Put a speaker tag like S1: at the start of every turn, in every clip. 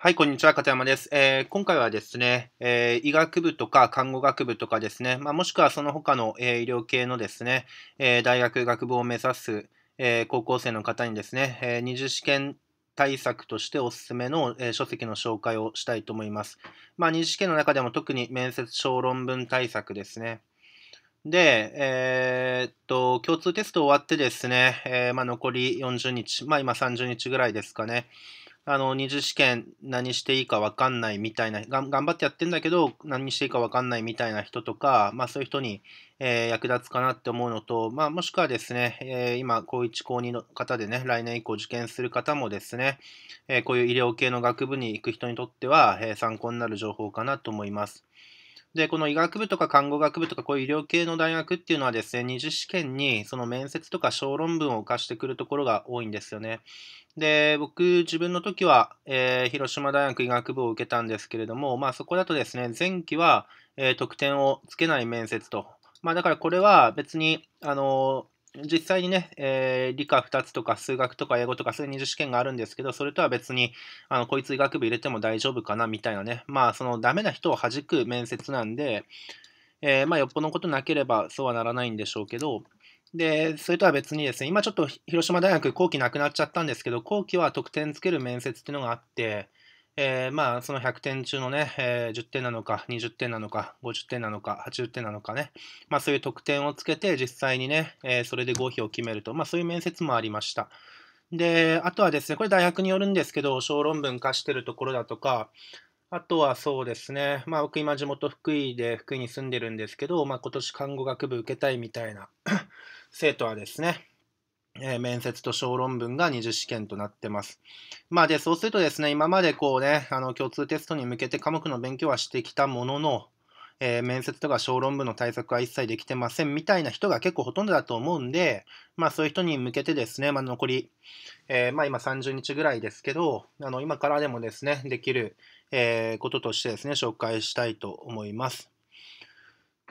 S1: はい、こんにちは、片山です。えー、今回はですね、えー、医学部とか看護学部とかですね、まあ、もしくはその他の、えー、医療系のですね、え大学学部を目指す、え高校生の方にですね、え二次試験対策としておすすめの、え書籍の紹介をしたいと思います。まあ、二次試験の中でも特に面接小論文対策ですね。で、えー、っと、共通テスト終わってですね、えまあ、残り40日、まあ、今30日ぐらいですかね。あの、二次試験何していいかわかんないみたいな、頑張ってやってんだけど、何していいかわかんないみたいな人とか、まあそういう人に、えー、役立つかなって思うのと、まあもしくはですね、えー、今、高1、高2の方でね、来年以降受験する方もですね、えー、こういう医療系の学部に行く人にとっては、え参考になる情報かなと思います。で、この医学部とか看護学部とかこういう医療系の大学っていうのはですね、二次試験にその面接とか小論文を課してくるところが多いんですよね。で、僕、自分の時は、えー、広島大学医学部を受けたんですけれども、まあそこだとですね、前期は、えー、得点をつけない面接と。まあだからこれは別に、あの実際にね、えー、理科2つとか数学とか英語とかそういう二次試験があるんですけど、それとは別に、あの、こいつ医学部入れても大丈夫かなみたいなね、まあ、そのダメな人を弾く面接なんで、えー、まあ、よっぽどのことなければそうはならないんでしょうけど、で、それとは別にですね、今ちょっと広島大学後期なくなっちゃったんですけど、後期は得点つける面接っていうのがあって、えー、まあ、その100点中のね、えー、10点なのか、20点なのか、50点なのか、80点なのかね、まあ、そういう得点をつけて、実際にね、えー、それで合否を決めると、まあ、そういう面接もありました。で、あとはですね、これ大学によるんですけど、小論文化してるところだとか、あとはそうですね、まあ、僕今地元福井で福井に住んでるんですけど、まあ、今年看護学部受けたいみたいな 生徒はですね、え面接と小論文が20試験となってます。まあで、そうするとですね、今までこうね、あの共通テストに向けて科目の勉強はしてきたものの、えー、面接とか小論文の対策は一切できてませんみたいな人が結構ほとんどだと思うんで、まあそういう人に向けてですね、まあ、残り、えー、まあ今30日ぐらいですけど、あの今からでもですね、できる、えー、こととしてですね、紹介したいと思います。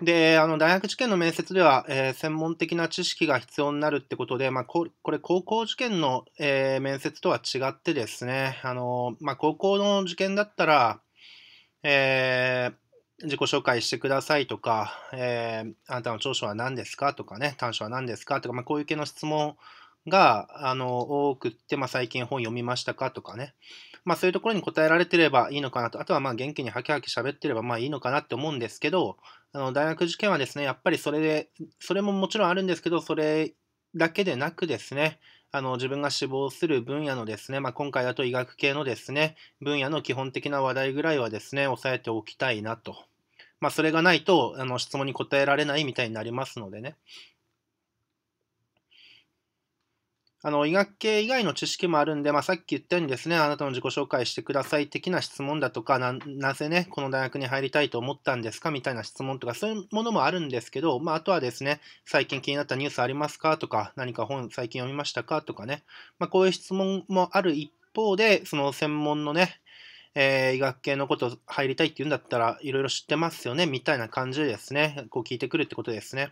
S1: で、あの、大学受験の面接では、えー、専門的な知識が必要になるってことで、まあ、これ、高校受験の、えー、面接とは違ってですね、あの、まあ、高校の受験だったら、えー、自己紹介してくださいとか、えあなたの長所は何ですかとかね、短所は何ですかとか、まあ、こういう系の質問が、あの、多くって、まあ、最近本読みましたかとかね。まあ、そういうところに答えられてればいいのかなと。あとは、まあ、元気にハキハキ喋ってれば、まあ、いいのかなって思うんですけど、あの、大学受験はですね、やっぱりそれで、それももちろんあるんですけど、それだけでなくですね、あの自分が志望する分野のですね、まあ、今回だと医学系のですね、分野の基本的な話題ぐらいはですね、押さえておきたいなと。まあ、それがないと、あの質問に答えられないみたいになりますのでね。あの、医学系以外の知識もあるんで、まあ、さっき言ったようにですね、あなたの自己紹介してください的な質問だとか、な、なぜね、この大学に入りたいと思ったんですかみたいな質問とか、そういうものもあるんですけど、まあ、あとはですね、最近気になったニュースありますかとか、何か本最近読みましたかとかね、まあ、こういう質問もある一方で、その専門のね、えー、医学系のこと入りたいって言うんだったら、いろいろ知ってますよね、みたいな感じでですね、こう聞いてくるってことですね。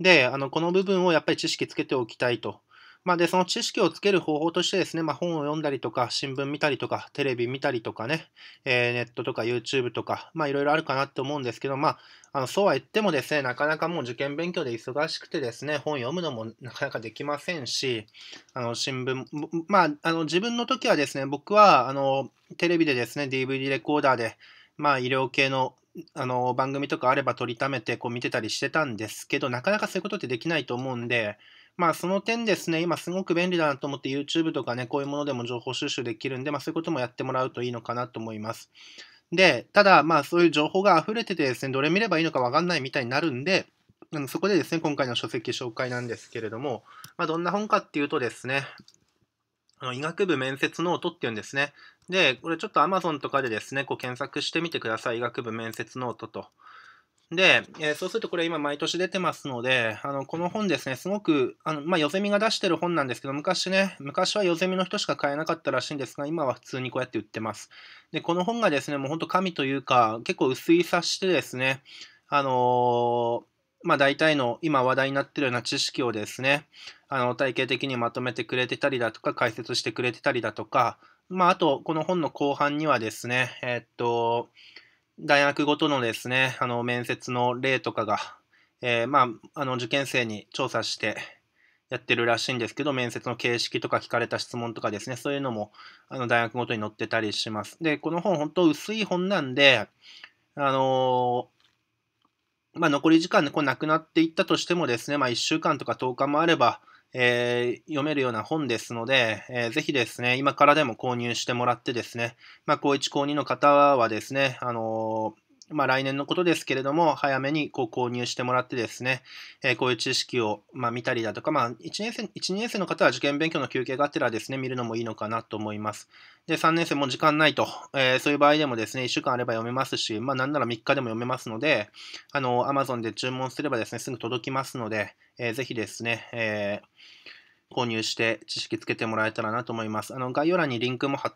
S1: で、あの、この部分をやっぱり知識つけておきたいと。まあ、で、その知識をつける方法としてですね、まあ、本を読んだりとか、新聞見たりとか、テレビ見たりとかね、えー、ネットとか YouTube とか、まあ、いろいろあるかなって思うんですけど、まあ、あのそうは言ってもですね、なかなかもう受験勉強で忙しくてですね、本読むのもなかなかできませんし、あの新聞、まあ、あの自分の時はですね、僕はあのテレビでですね、DVD レコーダーで、まあ、医療系のあの番組とかあれば取りためてこう見てたりしてたんですけど、なかなかそういうことってできないと思うんで、まあその点ですね、今すごく便利だなと思って YouTube とかね、こういうものでも情報収集できるんで、まあそういうこともやってもらうといいのかなと思います。で、ただまあそういう情報が溢れててですね、どれ見ればいいのかわかんないみたいになるんで、そこでですね、今回の書籍紹介なんですけれども、まあ、どんな本かっていうとですね、あの医学部面接ノートっていうんですね。で、これちょっと Amazon とかでですね、こう検索してみてください。医学部面接ノートと。で、えー、そうするとこれ今毎年出てますので、あの、この本ですね、すごく、あの、まあ、ヨゼミが出してる本なんですけど、昔ね、昔はヨゼミの人しか買えなかったらしいんですが、今は普通にこうやって売ってます。で、この本がですね、もうほんと神というか、結構薄い冊してですね、あのー、まあ、大体の今話題になってるような知識をですね、あの、体系的にまとめてくれてたりだとか、解説してくれてたりだとか、まあ、あと、この本の後半にはですね、えっと、大学ごとのですね、あの、面接の例とかが、えー、まあ、あの、受験生に調査してやってるらしいんですけど、面接の形式とか聞かれた質問とかですね、そういうのも、あの、大学ごとに載ってたりします。で、この本、本当薄い本なんで、あのー、まあ、残り時間でこうなくなっていったとしてもですね、まあ、1週間とか10日もあれば、えー、読めるような本ですので、えー、ぜひですね、今からでも購入してもらってですね、まあ、高1、高2の方はですね、あのー、まあ、来年のことですけれども、早めにこう購入してもらってですね、えー、こういう知識を、まあ、見たりだとか、まあ、1年生、1、2年生の方は受験勉強の休憩があってらですね、見るのもいいのかなと思います。で、3年生も時間ないと、えー、そういう場合でもですね、1週間あれば読めますし、まあ、なんなら3日でも読めますので、あのア Amazon で注文すればですね、すぐ届きますので、えー、ぜひですね、えー、購入して知識つけてもらえたらなと思います。あの概要欄にリンクも貼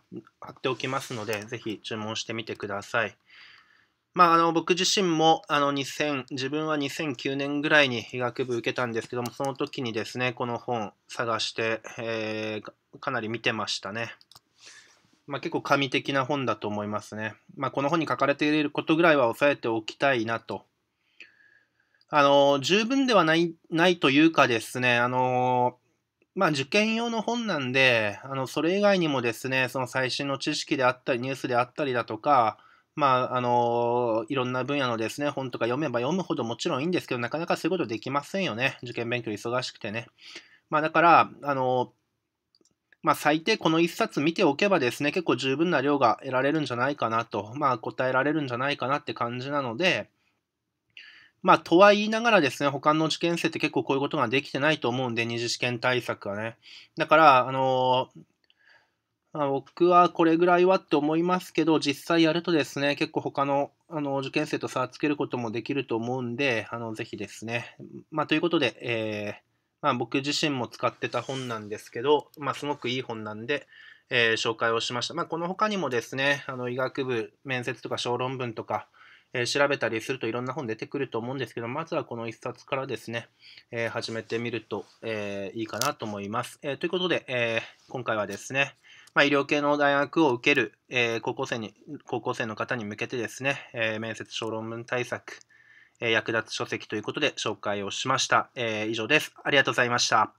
S1: っておきますので、ぜひ注文してみてください。まあ、あの僕自身もあの2000自分は2009年ぐらいに医学部受けたんですけどもその時にですねこの本探して、えー、かなり見てましたね、まあ、結構神的な本だと思いますね、まあ、この本に書かれていることぐらいは押さえておきたいなとあの、十分ではない、ないというかですね、あの、まあ、受験用の本なんで、あの、それ以外にもですね、その最新の知識であったり、ニュースであったりだとか、まあ、あの、いろんな分野のですね、本とか読めば読むほどもちろんいいんですけど、なかなかそういうことできませんよね。受験勉強忙しくてね。まあ、だから、あの、まあ、最低この1冊見ておけばですね、結構十分な量が得られるんじゃないかなと、まあ、答えられるんじゃないかなって感じなので、まあ、とは言いながらですね、他の受験生って結構こういうことができてないと思うんで、二次試験対策はね。だから、あのー、まあ、僕はこれぐらいはって思いますけど、実際やるとですね、結構他のあの受験生と差をつけることもできると思うんで、あのぜひですね。まあ、ということで、えー、まあ、僕自身も使ってた本なんですけど、まあ、すごくいい本なんで、えー、紹介をしました。まあ、この他にもですね、あの医学部面接とか小論文とか、えー、調べたりするといろんな本出てくると思うんですけど、まずはこの一冊からですね、えー、始めてみると、えー、いいかなと思います。えということで、え今回はですね、まあ、医療系の大学を受ける、え高校生に高校生の方に向けてですね、え面接小論文対策、え役立つ書籍ということで紹介をしました。え以上です。ありがとうございました。